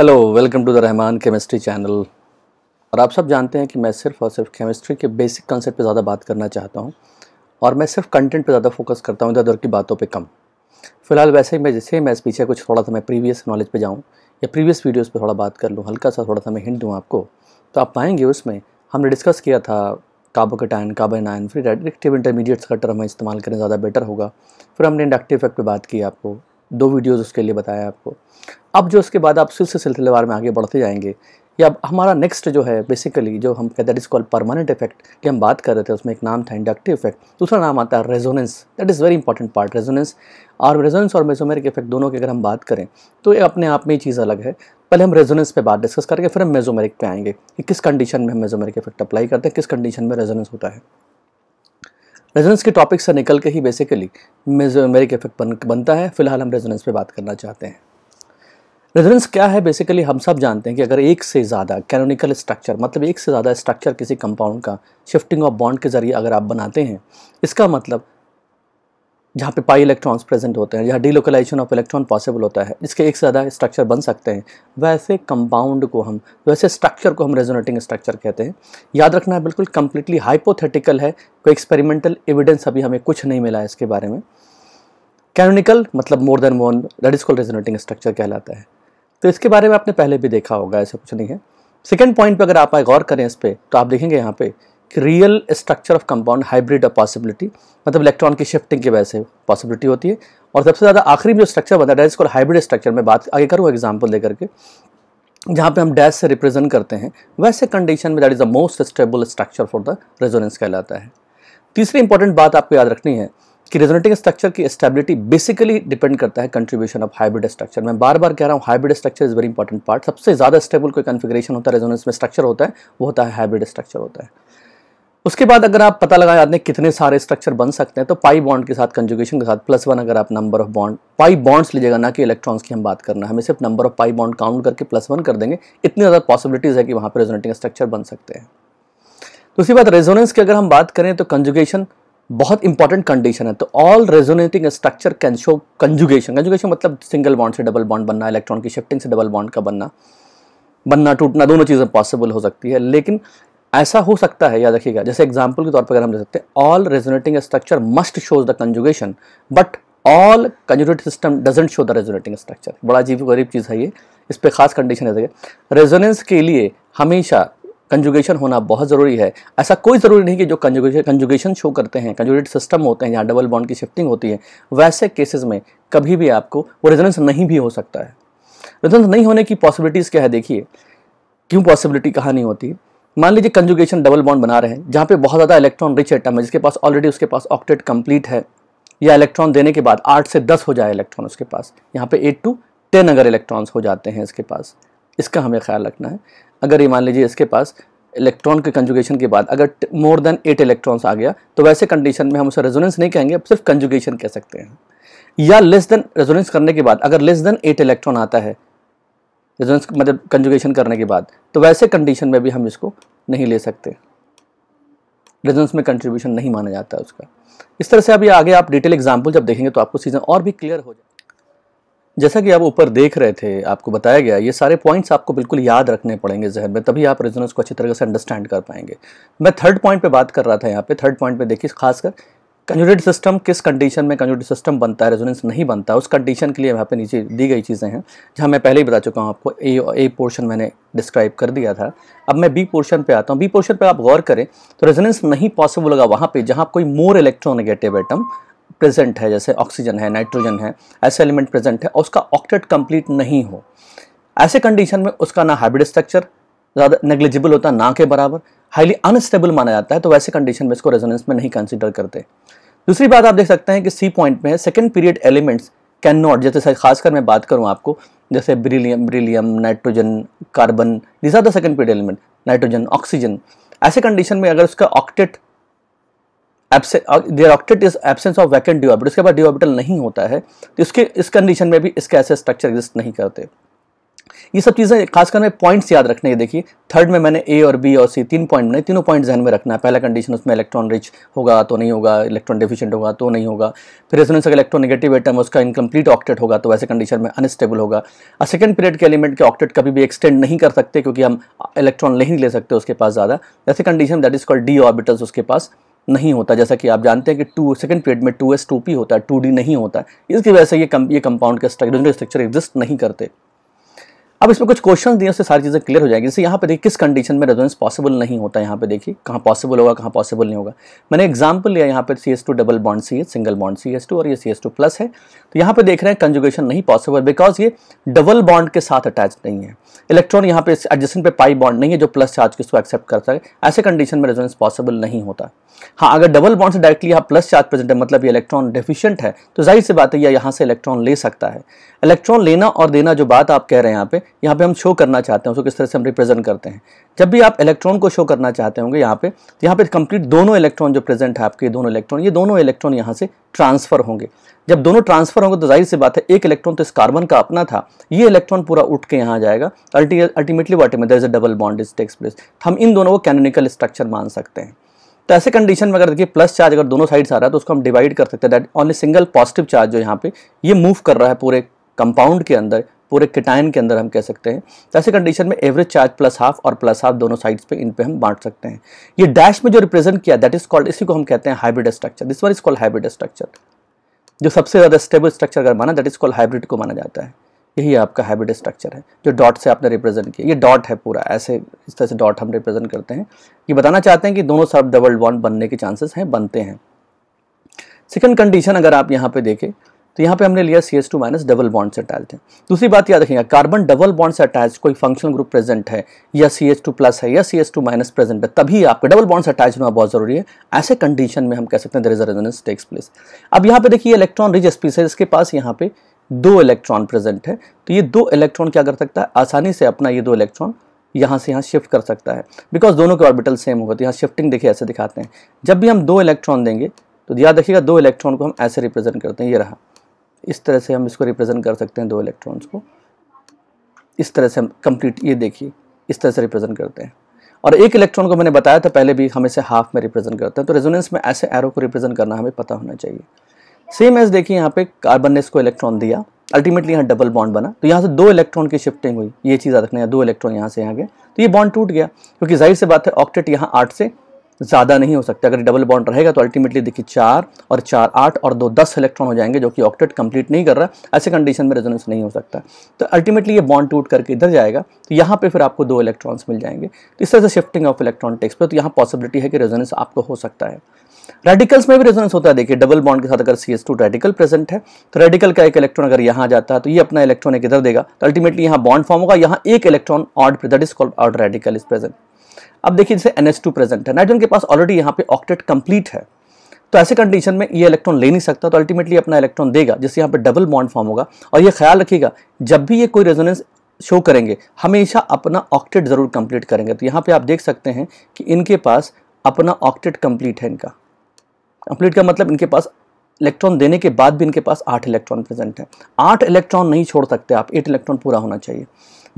hello welcome to the Rahman chemistry channel और आप सब जानते हैं कि मैं सिर्फ और सिर्फ केमिस्ट्री के बेसिक कॉन्सेप्ट पे ज़्यादा बात करना चाहता हूँ और मैं सिर्फ कंटेंट पे ज़्यादा फोकस करता हूँ इधर की बातों पे कम फिलहाल वैसे ही मैं जैसे मैं इस पीछे कुछ थोड़ा सा मैं प्रीवियस नॉलेज पे जाऊँ या प्रीवियस वीडियोज़ पर थोड़ा बात कर लूँ हल्का सा थोड़ा सा मैं हिंट दूँ आपको तो आप पाएंगे उसमें हमने डिस्कस किया था carbocation carbanion free radical intermediates का टर्म इस्तेमाल करें ज़्यादा बेटर होगा फिर हमने इंडक्टिव इफेक्ट पर बात की आपको दो वीडियोज़ उसके लिए बताया आपको अब जो उसके बाद आप सिलसिले सिलसिलेवार में आगे बढ़ते जाएंगे या हमारा नेक्स्ट जो है बेसिकली जो हम कहते हैं that is call permanent effect कि हम बात कर रहे थे उसमें एक नाम था इंडक्टिव इफेक्ट दूसरा नाम आता है resonance that is very important part resonance और रेजोनेंस और मेजोमेरिक इफेक्ट दोनों की अगर हम बात करें तो ये अपने आप में ही चीज़ अलग है पहले हम रेजोनेंस पे बात डिस्कस करके फिर हम मेजोमेरिक पे आएंगे कि किस कंडीशन में हम मेजोमेरिक इफेक्ट अप्लाई करते हैं किस कंडीशन में रेजोनेंस होता है रेजोनेंस के टॉपिक से निकल के ही बेसिकली मेजोमेरिक इफेक्ट बन, बनता है फिलहाल हम रेजोनेंस पे बात करना चाहते हैं रेजोनेंस क्या है बेसिकली हम सब जानते हैं कि अगर एक से ज़्यादा कैनोनिकल स्ट्रक्चर मतलब एक से ज़्यादा स्ट्रक्चर किसी कंपाउंड का शिफ्टिंग ऑफ बॉन्ड के ज़रिए अगर आप बनाते हैं इसका मतलब जहाँ पे पाई इलेक्ट्रॉन्स प्रेजेंट होते हैं जहाँ डीलोकलाइजेशन ऑफ इलेक्ट्रॉन पॉसिबल होता है इसके एक से ज़्यादा स्ट्रक्चर बन सकते हैं वैसे कंपाउंड को हम वैसे स्ट्रक्चर को हम रेजोनेटिंग स्ट्रक्चर कहते हैं याद रखना है बिल्कुल कम्प्लीटली हाइपोथेटिकल है कोई एक्सपेरिमेंटल एविडेंस अभी हमें कुछ नहीं मिला है इसके बारे में कैनोनिकल मतलब more than one that is called resonating structure कहलाता है तो इसके बारे में आपने पहले भी देखा होगा ऐसा कुछ नहीं है सेकेंड पॉइंट पर अगर आप गौर करें इस पर तो आप देखेंगे यहाँ पर real structure of compound hybrid of possibility मतलब इलेक्ट्रॉन की शिफ्टिंग की वजह से पॉसिबिलिटी होती है और सबसे ज़्यादा आखिरी में जो स्ट्रक्चर बनता है को हाइब्रिड स्ट्रक्चर में बात आगे करूँ एग्जाम्पल लेकर के जहाँ पे हम डैस से रिप्रेजेंट करते हैं वैसे कंडीशन में that is the most stable structure for the resonance कहलाता है तीसरी इंपॉर्टेंट बात आपको याद रखनी है कि रेजोनेटिंग स्ट्रक्चर की स्टेबिलिटी बेसिकली डिपेंड करता है कंट्रीब्यूशन ऑफ हाइब्रिड स्ट्रक्चर मैं बार बार कह रहा हूँ hybrid structure is very important part सबसे ज़्यादा स्टेबल कोई कन्फिग्रेशन होता है रेजोनेंस में स्ट्रक्चर होता है वो होता है हाइब्रिड स्ट्रक्चर होता है उसके बाद अगर आप पता जाते हैं कितने सारे स्ट्रक्चर बन सकते हैं तो पाई बॉन्ड के साथ कंजुगेशन के साथ प्लस वन अगर आप number of bond pi bonds लीजिएगा ना कि इलेक्ट्रॉन्स की हम बात करना हमें सिर्फ number of pi bond count करके प्लस वन कर देंगे इतनी ज़्यादा पॉसिबिलिटीज़ है कि वहाँ पर रेजोनेटिंग स्ट्रक्चर बन सकते हैं दूसरी बात रेजोनेंस की अगर हम बात करें तो कंजुगेशन बहुत इंपॉर्टेंट कंडीशन है तो all resonating structure can show conjugation conjugation मतलब सिंगल बॉन्ड से डबल बॉन्ड बनना इलेक्ट्रॉन की शिफ्टिंग से डबल बॉन्ड का बनना बनना टूटना दोनों चीज़ें पॉसिबल हो सकती है लेकिन ऐसा हो सकता है याद रखिएगा जैसे एग्जाम्पल के तौर पर अगर हम ले सकते हैं all resonating structure must shows the conjugation but all conjugate system doesn't show the resonating structure बड़ा अजीब गरीब चीज़ है ये इस पर खास कंडीशन है रेजोनेंस के लिए हमेशा कंजुगेशन होना बहुत ज़रूरी है ऐसा कोई ज़रूरी नहीं कि जो कंजुगेशन कंजुगेशन शो करते हैं कंजुगेट सिस्टम होते हैं जहाँ डबल बॉन्ड की शिफ्टिंग होती है वैसे केसेस में कभी भी आपको वो रेजोनेंस नहीं भी हो सकता है रेजोनेंस नहीं होने की पॉसिबिलिटीज़ क्या है देखिए क्यों पॉसिबिलिटी कहाँ नहीं होती मान लीजिए कंजुगेशन डबल बॉन्ड बना रहे हैं जहाँ पे बहुत ज़्यादा इलेक्ट्रॉन रिच एटम है जिसके पास ऑलरेडी उसके पास ऑक्टेट कंप्लीट है या इलेक्ट्रॉन देने के बाद आठ से दस हो जाए इलेक्ट्रॉन उसके पास यहाँ पे एट टू टेन अगर इलेक्ट्रॉन्स हो जाते हैं इसके पास इसका हमें ख्याल रखना है अगर ये मान लीजिए इसके पास इलेक्ट्रॉन के कंजुगेशन के बाद अगर मोर देन एट इलेक्ट्रॉन्स आ गया तो वैसे कंडीशन में हम उसे रेजोनेंस नहीं कहेंगे सिर्फ कंजुगेशन कह सकते हैं या लेस देन रेजोनेंस करने के बाद अगर लेस देन एट इलेक्ट्रॉन आता है रेजोनेंस मतलब कंजुगेशन करने के बाद तो वैसे कंडीशन में भी हम इसको नहीं ले सकते रेजोनेंस में कंट्रीब्यूशन नहीं माना जाता है उसका इस तरह से अभी आगे आप डिटेल एग्जाम्पल जब देखेंगे तो आपको चीज़ें और भी क्लियर हो जाए जैसा कि आप ऊपर देख रहे थे आपको बताया गया ये सारे पॉइंट्स आपको बिल्कुल याद रखने पड़ेंगे जहन में तभी आप रेजोनेंस को अच्छी तरह से अंडरस्टैंड कर पाएंगे मैं थर्ड पॉइंट पे बात कर रहा था यहाँ पे थर्ड पॉइंट पे देखिए खासकर कंजुटेड सिस्टम किस कंडीशन में कंजुटेड सिस्टम बनता है रेजोनेंस नहीं बनता उस कंडीशन के लिए यहाँ पे नीचे दी गई चीज़ें हैं जहाँ मैं पहले ही बता चुका हूँ आपको ए ए पोर्शन मैंने डिस्क्राइब कर दिया था अब मैं बी पोर्शन पे आता हूँ बी पोर्शन पे आप गौर करें तो रेजोनेंस नहीं पॉसिबल होगा वहाँ पर जहाँ कोई मोर इलेक्ट्रोनिगेटिव आइटम प्रेजेंट है जैसे ऑक्सीजन है नाइट्रोजन है ऐसे एलिमेंट प्रेजेंट है उसका ऑक्टेट कंप्लीट नहीं हो ऐसे कंडीशन में उसका ना हाइब्रिड स्ट्रक्चर ज़्यादा नेग्लिजिबल होता ना के बराबर हाईली अनस्टेबल माना जाता है तो वैसे कंडीशन में इसको रेजोनेंस में नहीं कंसिडर करते दूसरी बात आप देख सकते हैं कि सी पॉइंट में second period elements can not जैसे खासकर मैं बात करूँ आपको जैसे beryllium beryllium nitrogen carbon this are the second period element nitrogen oxygen ऐसे कंडीशन में अगर उसका octet absent octet is absence of vacant d orbit उसके बाद डिओबिटल नहीं होता है तो इसके इस कंडीशन में भी इसके ऐसे स्ट्रक्चर एग्जिस्ट नहीं करते ये सब चीज़ें खासकर मैं पॉइंट्स याद रखने देखिए थर्ड में मैंने ए और बी और सी तीन पॉइंट नहीं तीनों पॉइंट जहन में रखना है पहला कंडीशन उसमें इलेक्ट्रॉन रिच होगा तो नहीं होगा इलेक्ट्रॉन डिफिशियंट होगा तो नहीं होगा फिर रेजोनेंस अगर इलेक्ट्रॉन नेगेटिव एटम उसका इनकम्प्लीट ऑक्टेट होगा तो वैसे कंडीशन में अनस्टेबल होगा और सेकेंड पीरियड के एलिमेंट के ऑक्टेट कभी भी एक्सटेंड नहीं कर सकते क्योंकि हम इलेक्ट्रॉन नहीं ले सकते उसके पास ज़्यादा ऐसे condition that is called d orbitals उसके पास नहीं होता जैसा कि आप जानते हैं कि टू सेकंड पीरियड में टू एस टू पी होता है टू डी नहीं होता इसकी वजह से ये कम, ये कंपाउंड का स्ट्रक्चर स्ट्रक्चर एग्जिस्ट नहीं करते अब इसमें कुछ क्वेश्चन दिए उससे सारी चीज़ें क्लियर हो जाएगी जैसे यहाँ पे देखिए किस कंडीशन में रेजोनेंस पॉसिबल नहीं होता है यहाँ पे देखिए कहाँ पॉसिबल होगा कहाँ पॉसिबल नहीं होगा मैंने एग्जाम्पल लिया यहाँ पर C S two double bond C H single bond C S two और ये सी एस टू प्लस है तो यहाँ पे देख रहे हैं कंजुगेशन नहीं पॉसिबल बिकॉज ये डबल बॉन्ड के साथ अटैच नहीं है इलेक्ट्रॉन यहाँ पे एडजस्टन पे पाई बॉन्ड नहीं है जो प्लस चार्ज किसको एक्सेप्ट करता है ऐसे कंडीशन में रेजोनेंस पॉसिबल नहीं होता हाँ अगर डबल बॉन्ड से डायरेक्टली यहाँ प्लस चार्ज प्रेजेंट है मतलब ये इलेक्ट्रॉन डेफिशिएंट है तो जाहिर सी बात है यह यहाँ से इलेक्ट्रॉन ले सकता है इलेक्ट्रॉन लेना और देना जो बात आप कह रहे हैं यहाँ पे यहाँ पे हम शो करना चाहते हैं उसको किस तरह से हम रिप्रेजेंट करते हैं जब भी आप इलेक्ट्रॉन को शो करना चाहते होंगे यहाँ पे तो यहाँ पे कंप्लीट दोनों इलेक्ट्रॉन जो प्रेजेंट है आपके दोनों इलेक्ट्रॉन ये दोनों इलेक्ट्रॉन यहाँ से ट्रांसफर होंगे जब दोनों ट्रांसफर होंगे तो जाहिर सी बात है एक इलेक्ट्रॉन तो इस कार्बन का अपना था ये इलेक्ट्रॉन पूरा उठ के यहाँ जाएगा अल्टीमेटली वाट में there is a double bond is takes place हम इन दोनों को कैनोनिकल स्ट्रक्चर मान सकते हैं तो ऐसे कंडीशन में अगर देखिए प्लस चार्ज अगर दोनों साइड आ रहा है तो उसको हम डिवाइड कर सकते हैं that only single positive charge जो यहाँ पे ये मूव कर रहा है पूरे कंपाउंड के अंदर पूरे किटाइन के अंदर हम कह सकते हैं तो ऐसे कंडीशन में एवरेज चार्ज प्लस हाफ और प्लस हाफ दोनों साइड्स पे इन पे हम बांट सकते हैं ये डैश में जो रिप्रेजेंट किया दैट इज कॉल्ड इसी को हम कहते हैं hybrid structure this one is called hybrid structure जो सबसे ज़्यादा स्टेबल स्ट्रक्चर अगर माना दैट इज कॉल्ड हाइब्रिड को माना जाता है यही आपका हाइब्रिड स्ट्रक्चर है जो डॉट से आपने रिप्रेजेंट किया ये डॉट है पूरा ऐसे इस तरह से डॉट हम रिप्रेजेंट करते हैं ये बताना चाहते हैं कि दोनों सब डबल बॉन्ड बनने के चांसेस हैं बनते हैं सेकंड कंडीशन अगर आप यहाँ पे देखें तो यहाँ पे हमने लिया C S two minus double bond से अटैच है दूसरी बात याद रखेंगे कार्बन डबल बॉन्ड से अटैच कोई फंक्शनल ग्रुप प्रेजेंट है या सी एच टू प्लस है या C S two minus present है तभी आपके डबल बॉन्ड से अटैच होना बहुत जरूरी है ऐसे कंडीशन में हम कह सकते हैं there is resonance takes place अब यहाँ पे देखिए इलेक्ट्रॉन रिच स्पीस है इसके पास यहाँ पे दो इलेक्ट्रॉन प्रेजेंट है तो ये दो इलेक्ट्रॉन क्या कर सकता है आसानी से अपना ये दो इलेक्ट्रॉन यहाँ से यहाँ शिफ्ट कर सकता है बिकॉज दोनों के ऑर्बिटल सेम होगा तो यहाँ शिफ्टिंग देखिए ऐसे दिखाते हैं जब भी हम दो इलेक्ट्रॉन देंगे तो याद रखिएगा दो इलेक्ट्रॉन को हम ऐसे रिप्रेजेंट करते हैं ये रहा इस तरह से हम इसको रिप्रेजेंट कर सकते हैं दो इलेक्ट्रॉन्स को इस तरह से हम कंप्लीट ये देखिए इस तरह से रिप्रेजेंट करते हैं और एक इलेक्ट्रॉन को मैंने बताया था पहले भी हम इसे हाफ में रिप्रेजेंट करते हैं तो रेजोनेंस में ऐसे एरो को रिप्रेजेंट करना हमें पता होना चाहिए सेम एज देखिए यहाँ पे कार्बन ने इसको इलेक्ट्रॉन दिया अल्टीमेटली यहाँ डबल बॉन्ड बना तो यहाँ से दो इलेक्ट्रॉन की शिफ्टिंग हुई ये चीज़ रखना है दो इलेक्ट्रॉन यहाँ से यहाँ गए तो ये बॉन्ड टूट गया क्योंकि जाहिर से बात है ऑक्टेट यहाँ आठ से ज़्यादा नहीं हो सकते अगर डबल बॉन्ड रहेगा तो अल्टीमेटली देखिए चार और चार आठ और दो दस इलेक्ट्रॉन हो जाएंगे जो कि ऑक्टेट कंप्लीट नहीं कर रहा है ऐसे कंडीशन में रेजोनेंस नहीं हो सकता तो अल्टीमेटली ये बॉन्ड टूट करके इधर जाएगा तो यहाँ पर फिर आपको दो इलेक्ट्रॉन्स मिल जाएंगे तो इस तरह से शिफ्टिंग ऑफ इलेक्ट्रॉन टेक्स पर तो यहाँ पॉसिबिलिटी है कि रेजोनेंस आपको हो सकता है रेडिकल्स में भी रेजोनेंस होता है देखिए डबल बॉन्ड के साथ अगर सी रेडिकल प्रेजेंट है तो रेडिकल का एक इलेक्ट्रॉन अगर यहाँ जाता है तो ये अपना इलेक्ट्रॉन एक इधर देगा तो अल्टीमेटली यहाँ बॉन्ड फॉर्म होगा यहाँ एक electron odd that is called odd radical is present अब देखिए जैसे टू प्रेजेंट है नाइट्रोजन के पास ऑलरेडी यहाँ पे ऑक्टेट कंप्लीट है तो ऐसे कंडीशन में ये इलेक्ट्रॉन ले नहीं सकता तो अल्टीमेटली अपना इलेक्ट्रॉन देगा जिससे यहाँ पे डबल बॉन्ड फॉर्म होगा और ये ख्याल रखिएगा जब भी ये कोई रेजोनेंस शो करेंगे हमेशा अपना ऑक्टेट ज़रूर कंप्लीट करेंगे तो यहाँ पे आप देख सकते हैं कि इनके पास अपना ऑक्टेट कंप्लीट है इनका कंप्लीट का मतलब इनके पास इलेक्ट्रॉन देने के बाद भी इनके पास आठ इलेक्ट्रॉन प्रेजेंट है आठ इलेक्ट्रॉन नहीं छोड़ सकते आप एट इलेक्ट्रॉन पूरा होना चाहिए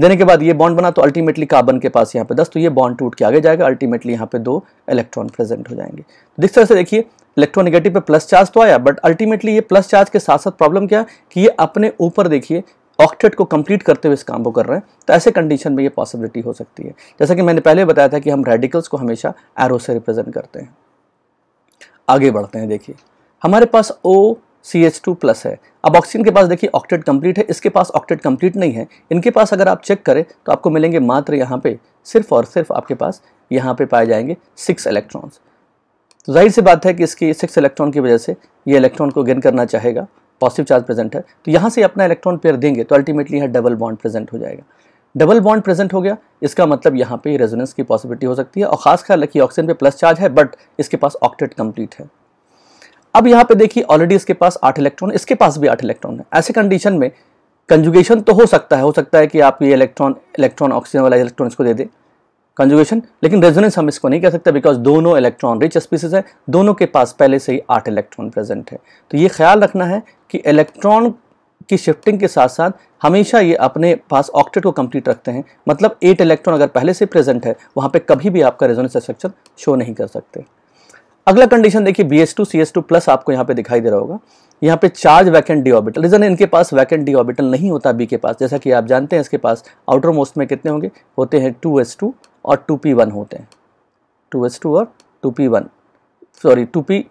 देने के बाद ये बॉन्ड बना तो अल्टीमेटली कार्बन के पास यहाँ पे दस तो ये बॉन्ड टूट के आगे जाएगा अल्टीमेटली यहाँ पे दो इलेक्ट्रॉन प्रेजेंट हो जाएंगे तो इस तरह से देखिए इलेक्ट्रोनिगेटिव पे प्लस चार्ज तो आया बट अल्टीमेटली ये प्लस चार्ज के साथ साथ प्रॉब्लम क्या कि ये अपने ऊपर देखिए ऑक्टेट को कंप्लीट करते हुए इस काम को कर रहे हैं तो ऐसे कंडीशन में ये पॉसिबिलिटी हो सकती है जैसा कि मैंने पहले बताया था कि हम रेडिकल्स को हमेशा एरो से रिप्रेजेंट करते हैं आगे बढ़ते हैं देखिए हमारे पास O C H two plus है अब ऑक्सीजन के पास देखिए ऑक्टेट कंप्लीट है इसके पास ऑक्टेट कंप्लीट नहीं है इनके पास अगर आप चेक करें तो आपको मिलेंगे मात्र यहाँ पे सिर्फ और सिर्फ आपके पास यहाँ पे पाए जाएंगे सिक्स इलेक्ट्रॉन्स तो जाहिर सी बात है कि इसकी सिक्स इलेक्ट्रॉन की वजह से ये इलेक्ट्रॉन को गेन करना चाहेगा पॉजिटिव चार्ज प्रेजेंट है तो यहाँ से अपना इलेक्ट्रॉन पेयर देंगे तो अल्टीमेटली यहाँ डबल बॉन्ड प्रेजेंट हो जाएगा डबल बॉन्ड प्रेजेंट हो गया इसका मतलब यहाँ पे रेजोनेंस की पॉसिबिलिटी हो सकती है और खास ख्याल रखिए ऑक्सीजन पे प्लस चार्ज है बट इसके पास ऑक्टेट कंप्लीट है अब यहाँ पे देखिए ऑलरेडी इसके पास आठ इलेक्ट्रॉन इसके पास भी आठ इलेक्ट्रॉन है ऐसे कंडीशन में कंजुगेशन तो हो सकता है हो सकता है कि आप ये इलेक्ट्रॉन इलेक्ट्रॉन ऑक्सीजन वाला इलेक्ट्रॉन इसको दे दे कंजुगेशन लेकिन रेजोनेंस हम इसको नहीं कह सकते बिकॉज दोनों इलेक्ट्रॉन रिच स्पीसीज है दोनों के पास पहले से ही आठ इलेक्ट्रॉन प्रेजेंट है तो ये ख्याल रखना है कि इलेक्ट्रॉन की शिफ्टिंग के साथ साथ हमेशा ये अपने पास ऑक्टेट को कंप्लीट रखते हैं मतलब एट इलेक्ट्रॉन अगर पहले से प्रेजेंट है वहाँ पे कभी भी आपका रेजोनेंस स्ट्रक्चर शो नहीं कर सकते अगला कंडीशन देखिए B S two C S two plus आपको यहाँ पे दिखाई दे रहा होगा यहाँ पे charge vacant d orbital region इनके पास वैकेंट डी ऑर्बिटल नहीं होता बी के पास जैसा कि आप जानते हैं इसके पास आउटर मोस्ट में कितने होंगे होते हैं टू एस टू और टू पी वन होते हैं टू एस टू और two p one sorry two p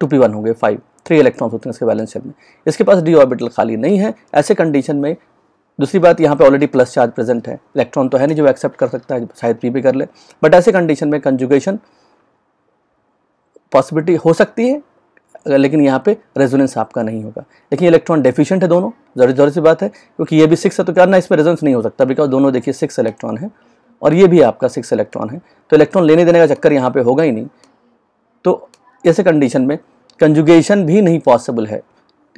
two p one होंगे फाइव थ्री इलेक्ट्रॉन्स होते हैं इसके बैलेंस शेल में इसके पास डी ऑर्बिटल खाली नहीं है ऐसे कंडीशन में दूसरी बात यहाँ पे ऑलरेडी प्लस चार्ज प्रेजेंट है इलेक्ट्रॉन तो है नहीं जो एक्सेप्ट कर सकता है शायद पी भी कर ले बट ऐसे कंडीशन में कंजुगेशन पॉसिबिलिटी हो सकती है लेकिन यहाँ पे रेजोनेंस आपका नहीं होगा लेकिन इलेक्ट्रॉन डेफिशिएंट है दोनों ज़रूरी जरूरी सी बात है क्योंकि ये भी सिक्स है तो क्या ना इसमें रेजोनेंस नहीं हो सकता बिकॉज दोनों देखिए सिक्स इलेक्ट्रॉन है और ये भी आपका सिक्स इलेक्ट्रॉन है तो इलेक्ट्रॉन लेने देने का चक्कर यहाँ पर होगा ही नहीं तो ऐसे कंडीशन में कंजुगेशन भी नहीं पॉसिबल है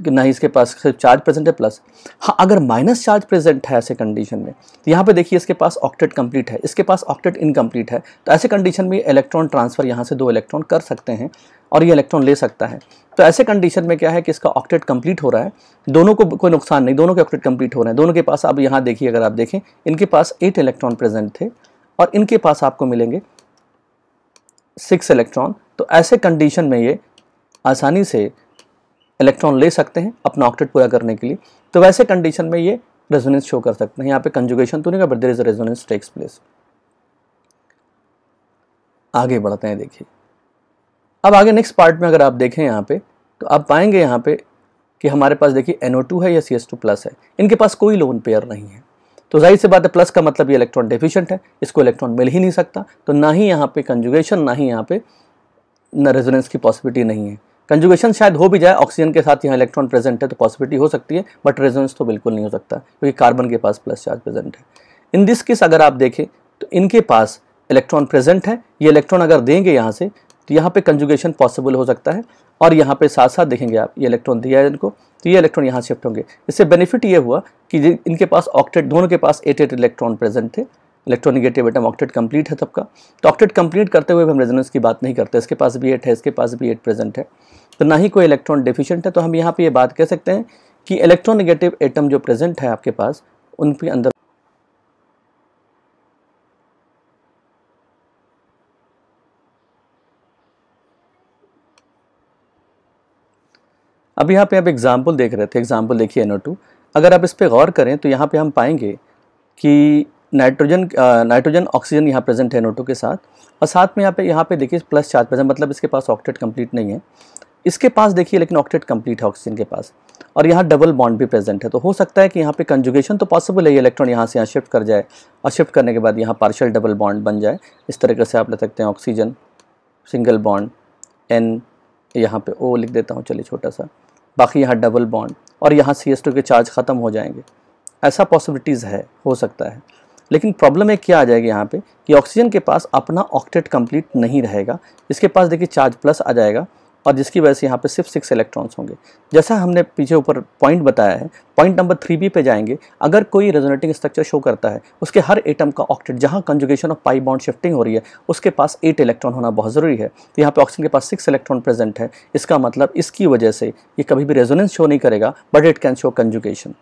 ना ही इसके पास सिर्फ चार्ज प्रेजेंट है प्लस हाँ अगर माइनस चार्ज प्रेजेंट है ऐसे कंडीशन में तो यहाँ पे देखिए इसके पास ऑक्टेट कंप्लीट है इसके पास ऑक्टेट इनकम्प्लीट है तो ऐसे कंडीशन में इलेक्ट्रॉन ट्रांसफ़र यहाँ से दो इलेक्ट्रॉन कर सकते हैं और ये इलेक्ट्रॉन ले सकता है तो ऐसे कंडीशन में क्या है कि इसका ऑक्टेट कंप्लीट हो रहा है दोनों को कोई नुकसान नहीं दोनों के ऑक्टेट कंप्लीट हो रहे हैं दोनों के पास अब यहाँ देखिए अगर आप देखें इनके पास एट इलेक्ट्रॉन प्रेजेंट थे और इनके पास आपको मिलेंगे सिक्स इलेक्ट्रॉन तो ऐसे कंडीशन में ये आसानी से इलेक्ट्रॉन ले सकते हैं अपना ऑक्टेट पूरा करने के लिए तो वैसे कंडीशन में ये रेजोनेंस शो कर सकते हैं यहाँ पे कंजुगेशन तो नहीं का but there is resonance takes place आगे बढ़ते हैं देखिए अब आगे नेक्स्ट पार्ट में अगर आप देखें यहाँ पे तो आप पाएंगे यहाँ पे कि हमारे पास देखिए NO2 है या सी प्लस है इनके पास कोई लोन पेयर नहीं है तो जाहिर सी बात है प्लस का मतलब ये इलेक्ट्रॉन डेफिशिएंट है इसको इलेक्ट्रॉन मिल ही नहीं सकता तो ना ही यहाँ पे कंजुगेशन ना ही यहाँ पे न रेजोनेंस की पॉसिबिलिटी नहीं है कंजुगेशन शायद हो भी जाए ऑक्सीजन के साथ यहाँ इलेक्ट्रॉन प्रेजेंट है तो पॉसिबिलिटी हो सकती है बट रेजोनेंस तो बिल्कुल नहीं हो सकता क्योंकि कार्बन के पास प्लस चार्ज प्रेजेंट है इन दिस केस अगर आप देखें तो इनके पास इलेक्ट्रॉन प्रेजेंट है ये इलेक्ट्रॉन अगर देंगे यहाँ से तो यहाँ पे कंजुगेशन पॉसिबल हो सकता है और यहाँ पे साथ साथ देखेंगे आप ये इलेक्ट्रॉन दिया है इनको तो ये इलेक्ट्रॉन यहाँ शिफ्ट होंगे इससे बेनिफिट ये हुआ कि इनके पास ऑक्टेट दोनों के पास एट एट इलेक्ट्रॉन प्रेजेंट थे इलेक्ट्रोनिगेटिव एटम ऑक्टेट कंप्लीट है सबका तो ऑक्टेट कंप्लीट करते हुए हम रेजोनेंस की बात नहीं करते इसके पास भी एट है इसके पास भी एट प्रेजेंट है तो ना ही कोई इलेक्ट्रॉन डिफिशियंट है तो हम यहाँ पर ये बात कह सकते हैं कि नेगेटिव एटम जो प्रेजेंट है आपके पास उनके अंदर अब यहाँ पे आप एग्जाम्पल देख रहे थे एग्जाम्पल देखिए NO2 अगर आप इस पर गौर करें तो यहाँ पे हम पाएंगे कि नाइट्रोजन नाइट्रोजन ऑक्सीजन यहाँ प्रेजेंट है NO2 के साथ और साथ में यहाँ पे यहाँ पे देखिए प्लस चार्ज प्रेजेंट मतलब इसके पास ऑक्टेट कंप्लीट नहीं है इसके पास देखिए लेकिन ऑक्टेट कंप्लीट है ऑक्सीजन के पास और यहाँ डबल बॉन्ड भी प्रेजेंट है तो हो सकता है कि यहाँ पे कंजुगेशन तो पॉसिबल है ये इलेक्ट्रॉन यहाँ से यहाँ शिफ्ट कर जाए और शिफ्ट करने के बाद यहाँ पार्शियल डबल बॉन्ड बन जाए इस तरीके से आप ले सकते हैं ऑक्सीजन सिंगल बॉन्ड एन यहाँ पे ओ लिख देता हूँ चलिए छोटा सा बाकी यहाँ डबल बॉन्ड और यहाँ सी एस टू के चार्ज ख़त्म हो जाएंगे ऐसा पॉसिबिलिटीज़ है हो सकता है लेकिन प्रॉब्लम एक क्या आ जाएगी यहाँ पे कि ऑक्सीजन के पास अपना ऑक्टेट कंप्लीट नहीं रहेगा इसके पास देखिए चार्ज प्लस आ जाएगा और जिसकी वजह से यहाँ पे सिर्फ सिक्स इलेक्ट्रॉन्स होंगे जैसा हमने पीछे ऊपर पॉइंट बताया है पॉइंट नंबर थ्री बी पे जाएंगे अगर कोई रेजोनेटिंग स्ट्रक्चर शो करता है उसके हर एटम का ऑक्टेट जहाँ conjugation of pi bond shifting हो रही है उसके पास एट इलेक्ट्रॉन होना बहुत ज़रूरी है तो यहाँ पे ऑक्सीजन के पास सिक्स इलेक्ट्रॉन प्रेजेंट है इसका मतलब इसकी वजह से ये कभी भी रेजोनेंस शो नहीं करेगा but it can show conjugation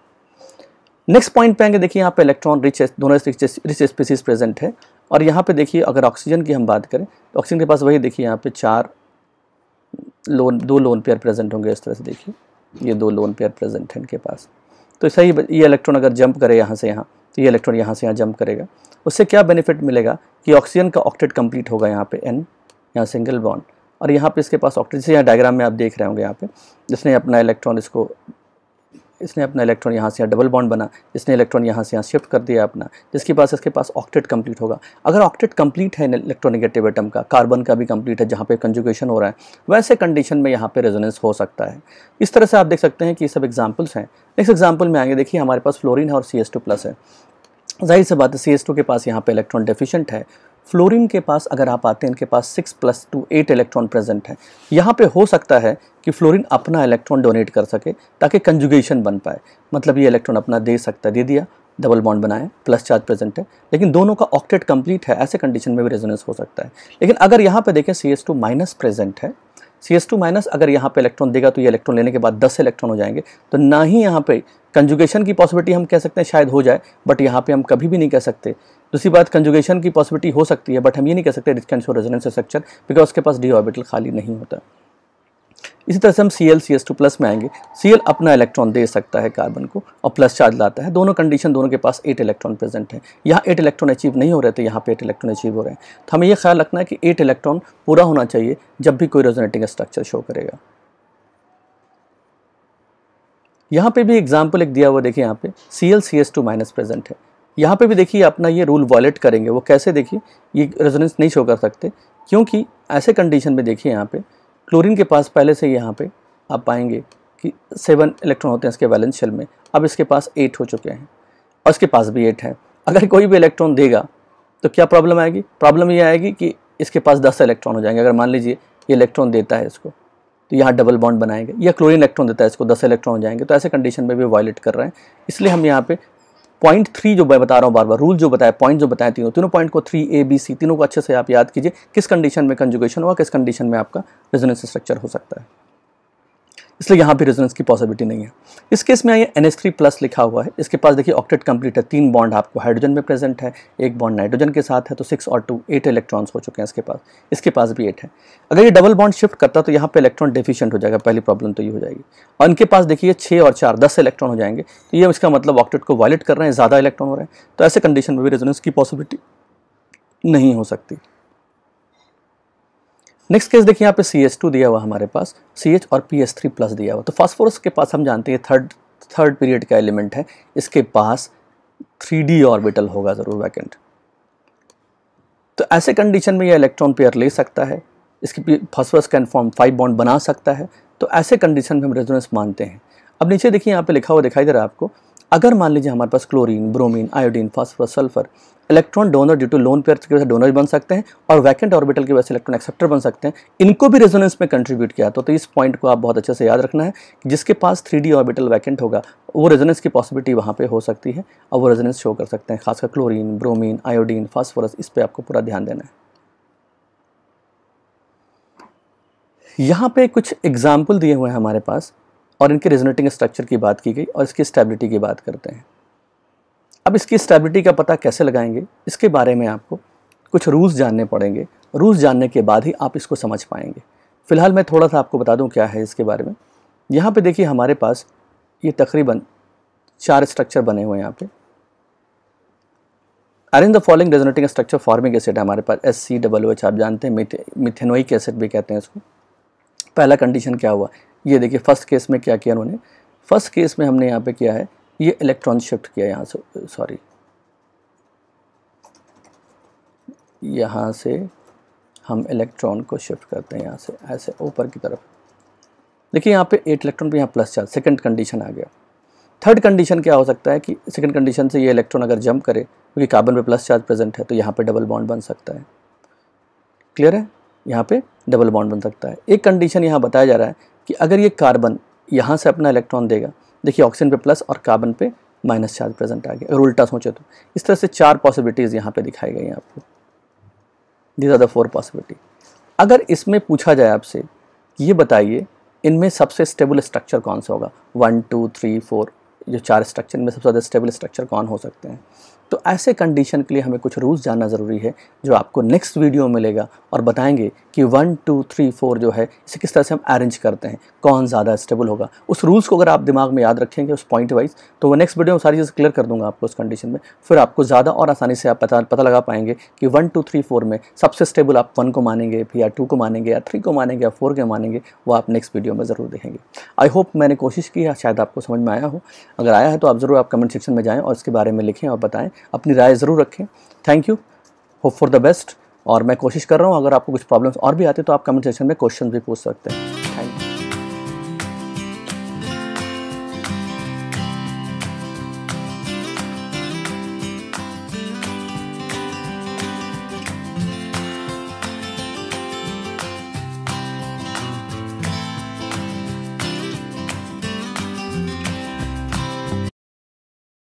next point पे आएंगे देखिए यहाँ पे इलेक्ट्रॉन रिच दोनों रिच स्पीसीज प्रेजेंट है और यहाँ पे देखिए अगर ऑक्सीजन की हम बात करें तो ऑक्सीजन के पास वही देखिए यहाँ पे चार लोन दो लोन पेयर प्रेजेंट होंगे इस तरह से देखिए ये दो लोन पेयर प्रेजेंट है इनके पास तो सही ये इलेक्ट्रॉन अगर जंप करे यहाँ से यहाँ तो ये इलेक्ट्रॉन यहाँ से यहाँ जंप करेगा उससे क्या बेनिफिट मिलेगा कि ऑक्सीजन का ऑक्टेट कंप्लीट होगा यहाँ पे एन यहाँ सिंगल बॉन्ड और यहाँ पे इसके पास ऑक्टेट जैसे यहाँ डायग्राम में आप देख रहे होंगे यहाँ पे जिसने अपना इलेक्ट्रॉन इसको इसने अपना इलेक्ट्रॉन यहाँ से यहाँ डबल बॉन्ड बना इसने इलेक्ट्रॉन यहाँ से यहाँ शिफ्ट कर दिया अपना जिसके पास इसके पास ऑक्टेट कंप्लीट होगा अगर ऑक्टेट कंप्लीट है इलेक्ट्रोनिगेटिव एटम का कार्बन का भी कंप्लीट है जहाँ पे कंजुगेशन हो रहा है वैसे कंडीशन में यहाँ पे रेजोनेंस हो सकता है इस तरह से आप देख सकते हैं कि ये सब एग्जाम्पल्स हैं नेक्स्ट एग्जाम्पल में आएंगे देखिए हमारे पास फ्लोरिन है और सी है जाहिर सी बात है सी के पास यहाँ पे इलेक्ट्रॉन डेफिशेंट है फ्लोरीन के पास अगर आप आते हैं इनके पास six plus two eight electron present है यहाँ पे हो सकता है कि फ्लोरीन अपना इलेक्ट्रॉन डोनेट कर सके ताकि कंजुगेशन बन पाए मतलब ये इलेक्ट्रॉन अपना दे सकता है दे दिया डबल बॉन्ड बनाया प्लस चार्ज प्रेजेंट है लेकिन दोनों का ऑक्टेट कंप्लीट है ऐसे कंडीशन में भी रेजोनेंस हो सकता है लेकिन अगर यहाँ पर देखें C S two minus present है सी एस टू माइनस अगर यहाँ पर इलेक्ट्रॉन देगा तो ये इलेक्ट्रॉन लेने के बाद दस इलेक्ट्रॉन हो जाएंगे तो ना ही यहाँ पर कंजुगेशन की पॉसिबिलिटी हम कह सकते हैं शायद हो जाए बट यहाँ पे हम कभी भी नहीं कह सकते दूसरी तो बात कंजुगेशन की पॉसिबिलिटी हो सकती है बट हम ये नहीं कह सकते rich can show resonance structure because उसके पास डी ऑर्बिटल खाली नहीं होता इसी तरह से हम C L C S two plus में आएंगे सी एल अपना इलेक्ट्रॉन दे सकता है कार्बन को और प्लस चार्ज लाता है दोनों कंडीशन दोनों के पास एट इलेक्ट्रॉन प्रेजेंट है यहाँ एट इलेक्ट्रॉन अचीव नहीं हो रहे थे तो यहाँ पे एट इलेक्ट्रॉन अचीव हो रहे हैं तो हमें यह ख्याल रखना है कि एट इलेक्ट्रॉन पूरा होना चाहिए जब भी कोई रेजोनेटिंग स्ट्रक्चर शो करेगा यहाँ पे भी एग्जाम्पल एक दिया हुआ देखिए यहाँ पे C L C S two minus present है यहाँ पे भी देखिए अपना ये रूल वॉलेट करेंगे वो कैसे देखिए ये रेजोनेंस नहीं शो कर सकते क्योंकि ऐसे कंडीशन में देखिए यहाँ पे क्लोरीन के पास पहले से यहाँ पे आप पाएंगे कि सेवन इलेक्ट्रॉन होते हैं इसके वैलेंस शेल में अब इसके पास एट हो चुके हैं और इसके पास भी एट है अगर कोई भी इलेक्ट्रॉन देगा तो क्या प्रॉब्लम आएगी प्रॉब्लम ये आएगी कि इसके पास दस इलेक्ट्रॉन हो जाएंगे अगर मान लीजिए ये इलेक्ट्रॉन देता है इसको तो यहाँ डबल बॉन्ड बनाएंगे या क्लोरीन इलेक्ट्रॉन देता है इसको दस इलेक्ट्रॉन हो जाएंगे तो ऐसे कंडीशन में भी वॉयलेट कर रहे हैं इसलिए हम यहाँ पे पॉइंट थ्री जो मैं बता रहा हूँ बार बार रूल जो बताया पॉइंट जो बताया तीनों तीनों पॉइंट को थ्री ए बी सी तीनों को अच्छे से आप याद कीजिए किस कंडीशन में कंजुगेशन हुआ किस कंडीशन में आपका रिजनेस स्ट्रक्चर हो सकता है इसलिए यहाँ भी रेजोनेंस की पॉसिबिलिटी नहीं है इस केस में आइए एन थ्री प्लस लिखा हुआ है इसके पास देखिए ऑक्टेट कंप्लीट है तीन बॉन्ड आपको हाइड्रोजन में प्रेजेंट है एक बॉन्ड नाइट्रोजन के साथ है तो सिक्स और टू एट इलेक्ट्रॉन्स हो चुके हैं इसके पास इसके पास भी एट है अगर ये डबल बॉन्ड शिफ्ट करता तो यहाँ पर इलेक्ट्रॉन डिफिशियंट हो जाएगा पहली प्रॉब्लम तो ये हो जाएगी और इनके पास देखिए छः और चार दस इलेक्ट्रॉन हो जाएंगे तो ये इसका मतलब ऑक्टेट को वायलेट कर रहे हैं ज़्यादा इलेक्ट्रॉन हो रहे हैं तो ऐसे कंडीशन में भी रेजोनेंस की पॉसिबिलिटी नहीं हो सकती नेक्स्ट केस देखिए यहाँ पे सी एच टू दिया हुआ हमारे पास सी एच और पी एच थ्री प्लस दिया हुआ तो फास्फोरस के पास हम जानते हैं थर्ड थर्ड पीरियड का एलिमेंट है इसके पास थ्री डी ऑर्बिटल होगा ज़रूर वैकेंट तो ऐसे कंडीशन में यह इलेक्ट्रॉन पेयर ले सकता है इसकी phosphorus can form five bond बना सकता है तो ऐसे कंडीशन में हम रेजोनेंस मानते हैं अब नीचे देखिए यहाँ पे लिखा हुआ दिखाई दे रहा है आपको अगर मान लीजिए हमारे पास chlorine bromine iodine phosphorus sulphur electron donor due to lone pair की वजह से डोनर बन सकते हैं और वैकेंट ऑर्बिटल की वजह से इलेक्ट्रॉन एक्सेप्टर बन सकते हैं इनको भी रेजोनेंस में कंट्रीब्यूट किया तो, तो इस पॉइंट को आप बहुत अच्छे से याद रखना है कि जिसके पास थ्री ऑर्बिटल वैकेंट होगा वो रेजोनेंस की पॉसिबिलिटी वहाँ पर हो सकती है और वो रेजोनेंस शो कर सकते हैं खासकर क्लोरीन ब्रोमीन आयोडीन फॉस्फोरस इस पर आपको पूरा ध्यान देना है यहाँ पे कुछ एग्जाम्पल दिए हुए हैं हमारे पास और इनके रेजोनेटिंग स्ट्रक्चर की बात की गई और इसकी स्टेबिलिटी की बात करते हैं अब इसकी स्टेबिलिटी का पता कैसे लगाएंगे इसके बारे में आपको कुछ रूल्स जानने पड़ेंगे रूल्स जानने के बाद ही आप इसको समझ पाएंगे फ़िलहाल मैं थोड़ा सा आपको बता दूं क्या है इसके बारे में यहाँ पे देखिए हमारे पास ये तकरीबन चार स्ट्रक्चर बने हुए हैं यहाँ पे in the following resonating structure formic acid हमारे पास एस सी डबल एच आप जानते हैं मिथेनोइक एसिड भी कहते हैं इसको पहला कंडीशन क्या हुआ ये देखिए फर्स्ट केस में क्या किया उन्होंने फर्स्ट केस में हमने यहाँ पे किया है ये इलेक्ट्रॉन शिफ्ट किया यहाँ से सॉरी यहाँ से हम इलेक्ट्रॉन को शिफ्ट करते हैं यहाँ से ऐसे ऊपर की तरफ देखिए यहाँ पे एट इलेक्ट्रॉन पे यहाँ प्लस चार्ज सेकंड कंडीशन आ गया थर्ड कंडीशन क्या हो सकता है कि सेकंड कंडीशन से ये इलेक्ट्रॉन अगर जंप करे क्योंकि कार्बन पे प्लस चार्ज प्रेजेंट है तो यहाँ पे डबल बॉन्ड बन सकता है क्लियर है यहाँ पे डबल बॉन्ड बन सकता है एक कंडीशन यहाँ बताया जा रहा है कि अगर ये कार्बन यहाँ से अपना इलेक्ट्रॉन देगा देखिए ऑक्सीजन पे प्लस और कार्बन पे माइनस चार्ज प्रेजेंट आ गया अगर उल्टा सोचे तो इस तरह से चार पॉसिबिलिटीज़ यहाँ पे दिखाई गई हैं आपको these are the four possibility अगर इसमें पूछा जाए आपसे ये बताइए इनमें सबसे स्टेबल स्ट्रक्चर कौन सा होगा वन टू थ्री फोर जो चार स्ट्रक्चर इनमें सबसे ज़्यादा स्टेबल स्ट्रक्चर कौन हो सकते हैं तो ऐसे कंडीशन के लिए हमें कुछ रूल्स जानना ज़रूरी है जो आपको नेक्स्ट वीडियो मिलेगा और बताएंगे कि वन टू थ्री फोर जो है इसे किस तरह से हम अरेंज करते हैं कौन ज़्यादा स्टेबल होगा उस रूल्स को अगर आप दिमाग में याद रखेंगे उस पॉइंट वाइज तो वो नेक्स्ट वीडियो में सारी चीज़ें क्लियर कर दूंगा आपको उस कंडीशन में फिर आपको ज़्यादा और आसानी से आप पता पता लगा पाएंगे कि वन टू थ्री फोर में सबसे स्टेबल आप वन को मानेंगे फिर या टू को मानेंगे या थ्री को मानेंगे या फोर को मानेंगे वो आप नेक्स्ट वीडियो में ज़रूर देखेंगे आई होप मैंने कोशिश की है शायद आपको समझ में आया हो अगर आया है तो आप ज़रूर आप कमेंट सेक्शन में जाएँ और इसके बारे में लिखें और बताएँ अपनी राय ज़रूर रखें thank you hope for the best और मैं कोशिश कर रहा हूँ अगर आपको कुछ प्रॉब्लम्स और भी आते तो आप कमेंट सेक्शन में क्वेश्चन भी पूछ सकते हैं